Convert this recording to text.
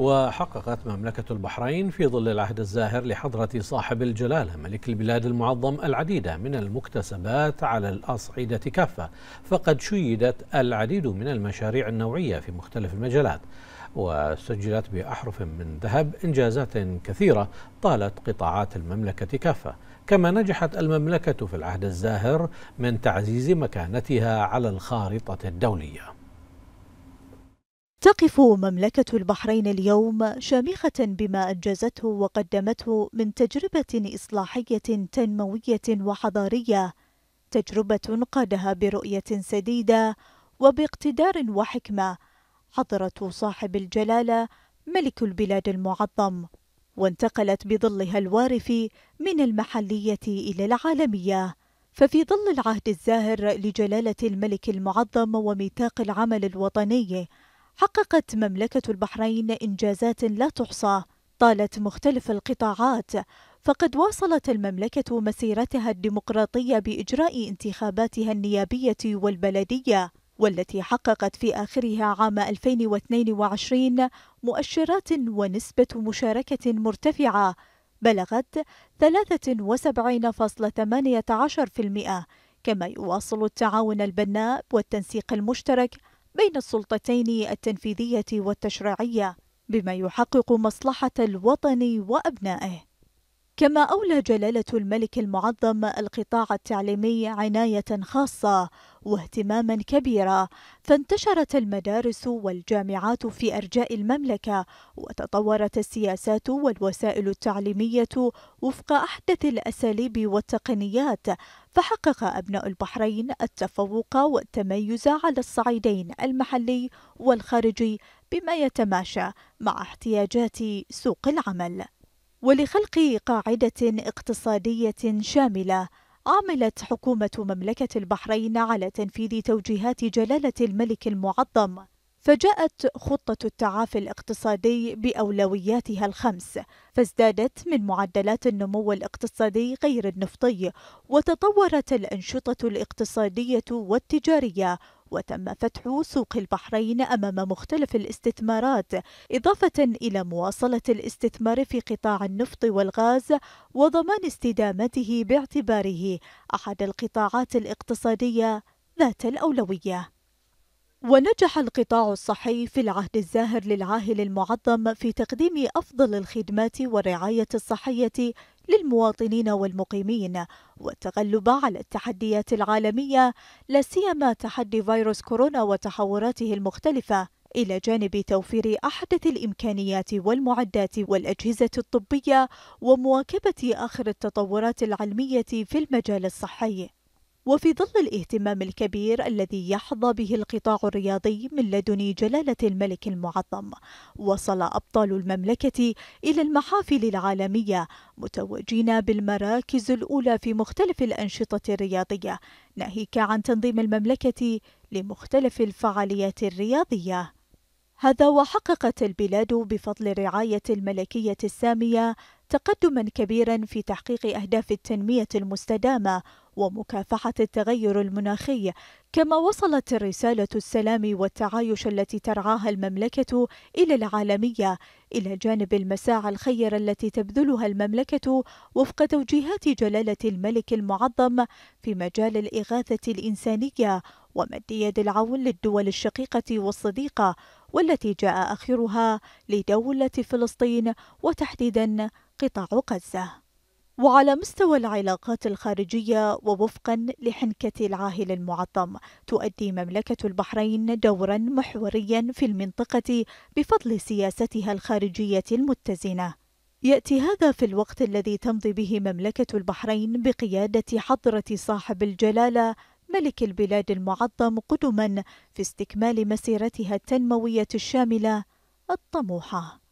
وحققت مملكة البحرين في ظل العهد الزاهر لحضرة صاحب الجلالة ملك البلاد المعظم العديد من المكتسبات على الأصعدة كافة فقد شيدت العديد من المشاريع النوعية في مختلف المجالات وسجلت بأحرف من ذهب إنجازات كثيرة طالت قطاعات المملكة كافة كما نجحت المملكة في العهد الزاهر من تعزيز مكانتها على الخارطة الدولية تقف مملكة البحرين اليوم شامخة بما أنجزته وقدمته من تجربة إصلاحية تنموية وحضارية، تجربة قادها برؤية سديدة وباقتدار وحكمة حضرة صاحب الجلالة ملك البلاد المعظم، وانتقلت بظلها الوارف من المحلية إلى العالمية. ففي ظل العهد الزاهر لجلالة الملك المعظم وميثاق العمل الوطني حققت مملكة البحرين إنجازات لا تحصى طالت مختلف القطاعات فقد واصلت المملكة مسيرتها الديمقراطية بإجراء انتخاباتها النيابية والبلدية والتي حققت في آخرها عام 2022 مؤشرات ونسبة مشاركة مرتفعة بلغت 73.18% كما يواصل التعاون البناء والتنسيق المشترك بين السلطتين التنفيذية والتشريعية بما يحقق مصلحة الوطن وأبنائه كما أولى جلالة الملك المعظم القطاع التعليمي عناية خاصة واهتماما كبيرا فانتشرت المدارس والجامعات في أرجاء المملكة وتطورت السياسات والوسائل التعليمية وفق أحدث الأساليب والتقنيات فحقق أبناء البحرين التفوق والتميز على الصعيدين المحلي والخارجي بما يتماشى مع احتياجات سوق العمل ولخلق قاعدة اقتصادية شاملة عملت حكومة مملكة البحرين على تنفيذ توجيهات جلالة الملك المعظم فجاءت خطة التعافي الاقتصادي بأولوياتها الخمس، فازدادت من معدلات النمو الاقتصادي غير النفطي، وتطورت الأنشطة الاقتصادية والتجارية، وتم فتح سوق البحرين أمام مختلف الاستثمارات إضافة إلى مواصلة الاستثمار في قطاع النفط والغاز وضمان استدامته باعتباره أحد القطاعات الاقتصادية ذات الأولوية ونجح القطاع الصحي في العهد الزاهر للعاهل المعظم في تقديم أفضل الخدمات والرعاية الصحية للمواطنين والمقيمين والتغلب على التحديات العالمية لا سيما تحدي فيروس كورونا وتحوراته المختلفة إلى جانب توفير أحدث الإمكانيات والمعدات والأجهزة الطبية ومواكبة آخر التطورات العلمية في المجال الصحي وفي ظل الاهتمام الكبير الذي يحظى به القطاع الرياضي من لدن جلالة الملك المعظم وصل أبطال المملكة إلى المحافل العالمية متوجين بالمراكز الأولى في مختلف الأنشطة الرياضية ناهيك عن تنظيم المملكة لمختلف الفعاليات الرياضية هذا وحققت البلاد بفضل الرعاية الملكية السامية تقدما كبيرا في تحقيق أهداف التنمية المستدامة ومكافحة التغير المناخي كما وصلت رسالة السلام والتعايش التي ترعاها المملكة إلى العالمية إلى جانب المساعي الخيرة التي تبذلها المملكة وفق توجيهات جلالة الملك المعظم في مجال الإغاثة الإنسانية ومد يد العون للدول الشقيقة والصديقة والتي جاء آخرها لدولة فلسطين وتحديدا قطاع غزة وعلى مستوى العلاقات الخارجية ووفقا لحنكة العاهل المعظم تؤدي مملكة البحرين دورا محوريا في المنطقة بفضل سياستها الخارجية المتزنة ياتي هذا في الوقت الذي تمضي به مملكه البحرين بقياده حضره صاحب الجلاله ملك البلاد المعظم قدما في استكمال مسيرتها التنمويه الشامله الطموحه